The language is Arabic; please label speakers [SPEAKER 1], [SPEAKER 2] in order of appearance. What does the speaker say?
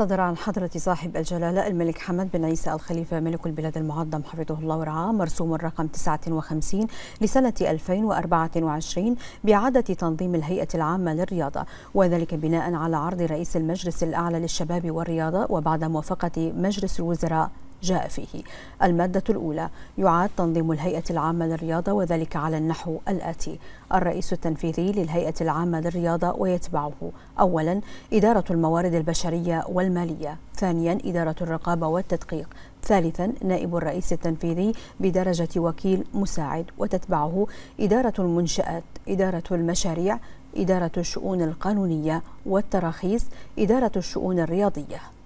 [SPEAKER 1] صدر عن حضرة صاحب الجلالة الملك حمد بن عيسى الخليفة ملك
[SPEAKER 2] البلاد المعظم حفظه الله ورعاه مرسوم الرقم 59 لسنة 2024 بإعادة تنظيم الهيئة العامة للرياضة وذلك بناء على عرض رئيس المجلس الأعلى للشباب والرياضة وبعد موافقة مجلس الوزراء جاء فيه المادة الأولى يعاد تنظيم الهيئة العامة للرياضة وذلك على النحو الآتي الرئيس التنفيذي للهيئة العامة للرياضة ويتبعه أولا إدارة الموارد البشرية والمالية ثانيا إدارة الرقابة والتدقيق ثالثا نائب الرئيس التنفيذي بدرجة وكيل مساعد وتتبعه إدارة المنشآت إدارة المشاريع إدارة الشؤون القانونية والتراخيص
[SPEAKER 1] إدارة الشؤون الرياضية